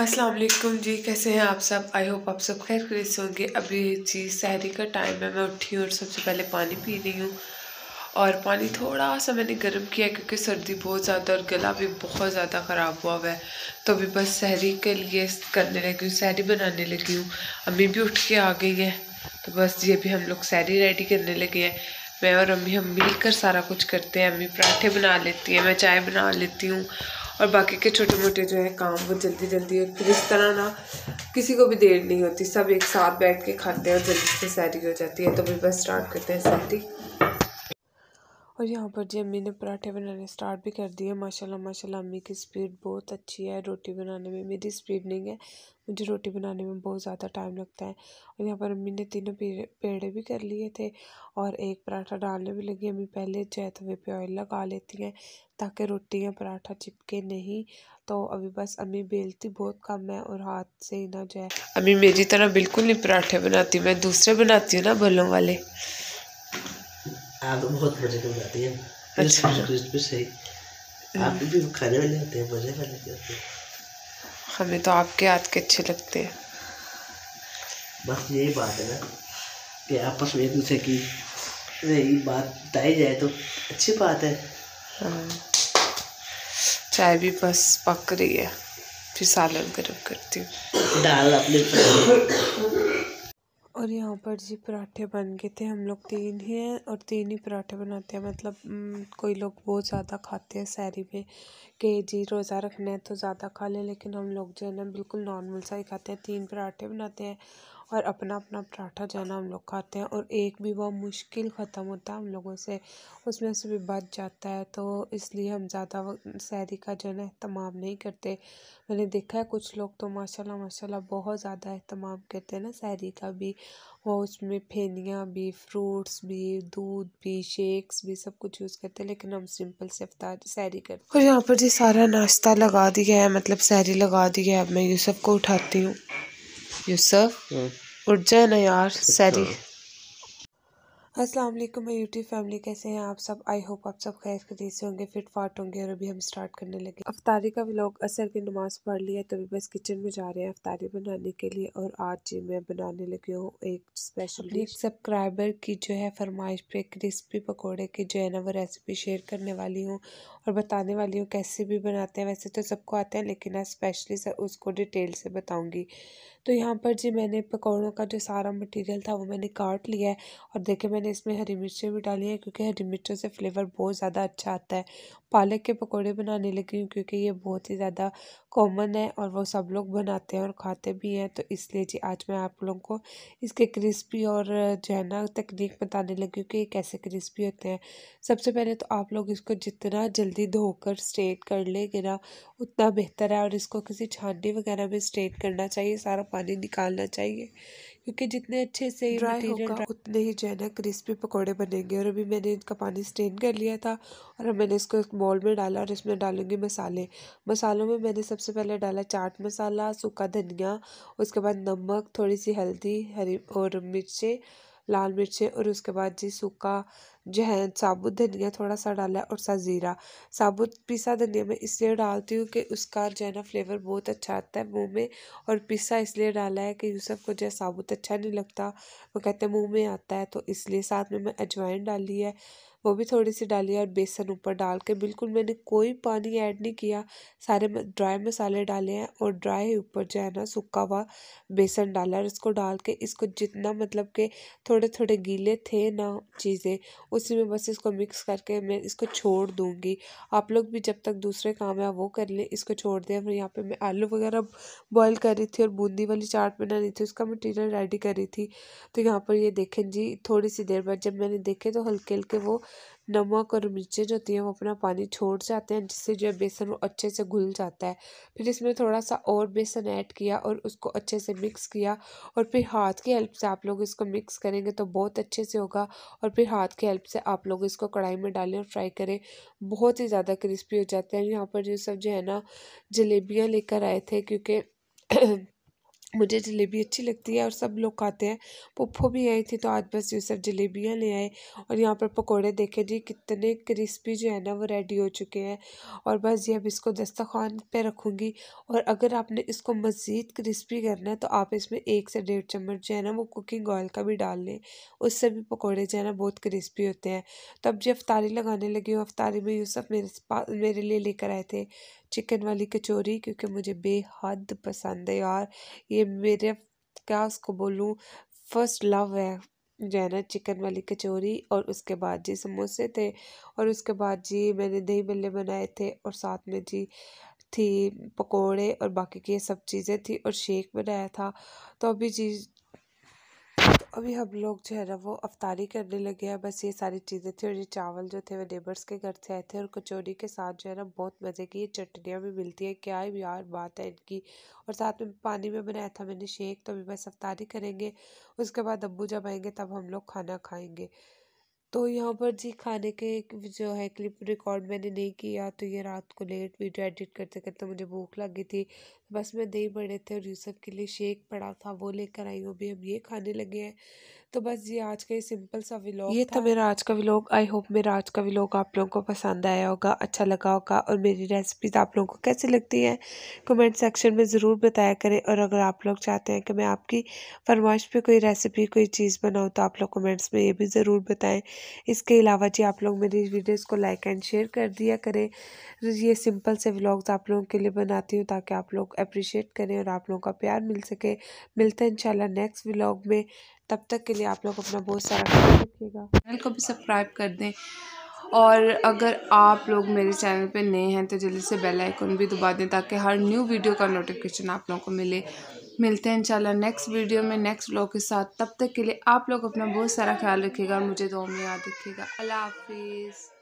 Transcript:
अस्सलाम वालेकुम जी कैसे हैं आप सब आई होप आप सब खैर खरीद होंगे अभी जी सहरी का टाइम है मैं उठी हूँ और सबसे पहले पानी पी रही हूँ और पानी थोड़ा सा मैंने गर्म किया क्योंकि सर्दी बहुत ज़्यादा और गला भी बहुत ज़्यादा ख़राब हुआ हुआ है तो अभी बस सहरी के लिए करने लगी हूँ सहरी बनाने लगी हूँ अम्मी भी उठ के आ गई हैं तो बस जी अभी हम लोग सहरी रेडी करने लगे हैं मैं और अम्मी हम मिलकर सारा कुछ करते हैं अम्मी पराठे बना लेती हैं मैं चाय बना लेती हूँ और बाकी के छोटे मोटे जो है काम वो जल्दी जल्दी और फिर इस तरह ना किसी को भी देर नहीं होती सब एक साथ बैठ के खाते हैं और जल्दी से सैरी हो जाती है तो भी बस स्टार्ट करते हैं सैरी और यहाँ पर जी अम्मी ने पराठे बनाने स्टार्ट भी कर दिए माशाल्लाह माशाल्लाह अम्मी की स्पीड बहुत अच्छी है रोटी बनाने में मेरी स्पीड नहीं है मुझे रोटी बनाने में बहुत ज़्यादा टाइम लगता है और यहाँ पर अम्मी ने तीनों पेड़े भी कर लिए थे और एक पराठा डालने भी लगी अम्मी पहले तो वे पे ऑयल लगा लेती हैं ताकि रोटी या पराठा चिपके नहीं तो अभी बस अम्मी बेलती बहुत कम है और हाथ से ही ना जाए अम्मी मेरी तरह बिल्कुल नहीं पराठे बनाती मैं दूसरे बनाती हूँ ना बलों वाले आलू हाँ, तो बहुत मजे की जाती है अच्छा क्रिस्पी सही हम्म। आप भी खाने वाले होते हैं मजे वाले होते हैं हमें तो आपके हाथ के अच्छे लगते हैं बस यही बात है ना कि आपस में एक दूसरे की यही बात बताई जाए तो अच्छी बात है हाँ चाय भी बस पक रही है फिर सालन गर्म करती हूँ दाल अपने और यहाँ पर जी पराठे बन गए थे हम लोग तीन ही हैं और तीन ही पराठे बनाते हैं मतलब कोई लोग बहुत ज़्यादा खाते हैं सैरी पे कि जी रोज़ा रखना है तो ज़्यादा खा लें लेकिन हम लोग जो है ना बिल्कुल नॉर्मल सा ही खाते हैं तीन पराठे बनाते हैं और अपना अपना पराठा जो हम लोग खाते हैं और एक भी वो मुश्किल ख़त्म होता है हम लोगों से उसमें से भी बच जाता है तो इसलिए हम ज़्यादा शहरी का जो है ना अहतमाम नहीं करते मैंने देखा है कुछ लोग तो माशाल्लाह माशाल्लाह बहुत ज़्यादा अहतमाम करते हैं ना शहरी का भी और उसमें फेनियाँ भी फ्रूट्स भी दूध भी शेक्स भी सब कुछ यूज़ करते हैं लेकिन हम सिंपल से अफ्तार सैरी करते हैं और यहाँ पर जी सारा नाश्ता लगा दिया है मतलब सैरी लगा दी है अब मैं ये सबको उठाती हूँ यूसुफ ना यार सैरी अस्सलाम वालेकुम मैं यूट्यूब फैमिली कैसे हैं आप सब आई होप आप सब खैर खरीद से होंगे फिट फाट होंगे और अभी हम स्टार्ट करने लगे अफ्तारी का व्लॉग असर की नमाज पढ़ ली है तो अभी बस किचन में जा रहे हैं अफ्तारी बनाने के लिए और आज जी मैं बनाने लगी हूँ एक स्पेशल डिश सब्सक्राइबर की जो है फरमाइश पे क्रिस्पी पकोड़े की जो है ना वो रेसिपी शेयर करने वाली हूँ और बताने वाली हूँ कैसे भी बनाते हैं वैसे तो सबको आते हैं लेकिन आज स्पेशली सर उसको डिटेल से बताऊँगी तो यहाँ पर जी मैंने पकौड़ों का जो सारा मटेरियल था वो मैंने काट लिया है और देखिए मैंने इसमें हरी मिर्चें भी डाली हैं क्योंकि हरी मिर्चों से फ्लेवर बहुत ज़्यादा अच्छा आता है पालक के पकौड़े बनाने लगी हूँ क्योंकि ये बहुत ही ज़्यादा कॉमन है और वो सब लोग बनाते हैं और खाते भी हैं तो इसलिए जी आज मैं आप लोगों को इसके क्रिस्पी और जो है ना तकनीक बताने लगी कि ये कैसे क्रिस्पी होते हैं सबसे पहले तो आप लोग इसको जितना जल्दी धोकर स्ट्रेट कर लेंगे ना उतना बेहतर है और इसको किसी छानी वगैरह में स्ट्रेट करना चाहिए सारा पानी निकालना चाहिए क्योंकि जितने अच्छे से ड्राई होगा उतने ही जो है क्रिस्पी पकौड़े बनेंगे और अभी मैंने इनका पानी स्टेन कर लिया था और मैंने इसको एक बॉल में डाला और इसमें डालूंगी मसाले मसालों में मैंने सबसे पहले डाला चाट मसाला सूखा धनिया उसके बाद नमक थोड़ी सी हल्दी हरी और मिर्चें लाल मिर्चें और उसके बाद जी सूखा जो है साबुत धनिया थोड़ा सा डाला और सा ज़ीरा साबुत पिसा धनिया मैं इसलिए डालती हूँ कि उसका जो है ना फ्लेवर बहुत अच्छा आता है मुँह में और पिसा इसलिए डाला है कि यूसफ़ को जो है साबुत अच्छा नहीं लगता वो कहते हैं मुँह में आता है तो इसलिए साथ में मैं अजवाइन डाली है वो भी थोड़ी सी डाली और बेसन ऊपर डाल के बिल्कुल मैंने कोई पानी ऐड नहीं किया सारे ड्राई मसाले डाले हैं और ड्राई ऊपर जो है ना सूखा हुआ बेसन डाला और इसको डाल के इसको जितना मतलब के थोड़े थोड़े गीले थे ना चीज़ें उसी में बस इसको मिक्स करके मैं इसको छोड़ दूँगी आप लोग भी जब तक दूसरे काम है वो कर लें इसको छोड़ दें फिर यहाँ पर मैं आलू वगैरह बॉयल कर रही थी और बूंदी वाली चाट बना रही थी उसका मटीरियल रेडी कर रही थी तो यहाँ पर ये देखें जी थोड़ी सी देर बाद जब मैंने देखे तो हल्के हल्के वो नमक और मिर्चें जो होती हैं वो अपना पानी छोड़ जाते हैं जिससे जो है बेसन वो अच्छे से घुल जाता है फिर इसमें थोड़ा सा और बेसन ऐड किया और उसको अच्छे से मिक्स किया और फिर हाथ की हेल्प से आप लोग इसको मिक्स करेंगे तो बहुत अच्छे से होगा और फिर हाथ की हेल्प से आप लोग इसको कढ़ाई में डालें और फ्राई करें बहुत ही ज़्यादा क्रिस्पी हो जाते हैं यहाँ पर ये सब जो है ना जलेबियाँ लेकर आए थे क्योंकि मुझे जलेबी अच्छी लगती है और सब लोग खाते हैं पुप्पो भी आई थी तो आज बस ये सब जलेबियाँ ले आए और यहाँ पर पकोड़े देखे जी कितने क्रिस्पी जो है ना वो रेडी हो चुके हैं और बस ये अब इसको दस्तरखान पे रखूँगी और अगर आपने इसको मज़ीद क्रिस्पी करना है तो आप इसमें एक से डेढ़ चम्मच जो है ना वो कुकिंग ऑयल का भी डाल लें उससे भी पकौड़े जो है ना बहुत क्रिस्पी होते हैं तो अब जी अफ्तारी लगाने लगी हूँ अफ्तारी में सब मेरे पास मेरे लिए लेकर आए थे चिकन वाली कचौरी क्योंकि मुझे बेहद पसंद है यार ये ये मेरे क्या उसको बोलूँ फर्स्ट लव है ना चिकन वाली कचौरी और उसके बाद जी समोसे थे और उसके बाद जी मैंने दही बल्ले बनाए थे और साथ में जी थी पकोड़े और बाकी की ये सब चीज़ें थी और शेक बनाया था तो अभी जी अभी हम लोग जो है ना वो अफ्तारी करने लगे हैं बस ये सारी चीज़ें थी और ये चावल जो थे वो नेबर्स के घर से आए थे और कचौरी के साथ जो है ना बहुत मज़े की ये चटनियाँ भी मिलती है क्या है यार बात है इनकी और साथ में पानी में बनाया था मैंने शेक तो अभी बस अफ्तारी करेंगे उसके बाद अबू जब आएंगे तब हम लोग खाना खाएँगे तो यहाँ पर जी खाने के जो है क्लिप रिकॉर्ड मैंने नहीं किया तो ये रात को लेट वीडियो एडिट करते करते तो मुझे भूख लगी थी बस मैं दही बड़े थे और यूसफ़ के लिए शेक पड़ा था वो लेकर आई हूँ अभी हम ये खाने लगे हैं तो बस ये आज का ये सिंपल सा व्लॉग ये था मेरा आज का व्लॉग आई होप मेरा आज का व्लॉग आप लोगों को पसंद आया होगा अच्छा लगा होगा और मेरी रेसिपीज आप लोगों को कैसी लगती है कमेंट सेक्शन में ज़रूर बताया करें और अगर आप लोग चाहते हैं कि मैं आपकी फरमाइश पर कोई रेसिपी कोई चीज़ बनाऊँ तो आप लोग कमेंट्स में ये भी ज़रूर बताएँ इसके अलावा जी आप लोग मेरी वीडियोज़ को लाइक एंड शेयर कर दिया करें ये सिंपल से व्लॉग्स आप लोगों के लिए बनाती हूँ ताकि आप लोग अप्रिशिएट करें और आप लोगों का प्यार मिल सके मिलते हैं इंशाल्लाह नेक्स्ट व्लॉग में तब तक के लिए आप लोग अपना बहुत सारा ख्याल रखिएगा चैनल को भी सब्सक्राइब कर दें और अगर आप लोग मेरे चैनल पे नए हैं तो जल्दी से बेल आइकन भी दबा दें ताकि हर न्यू वीडियो का नोटिफिकेशन आप लोगों को मिले मिलते हैं इंशाल्लाह नेक्स्ट वीडियो में नेक्स्ट ब्लॉग के साथ तब तक के लिए आप लोग अपना बहुत सारा ख्याल रखिएगा और मुझे दो में याद रखिएगा अल्लाह हाफिज़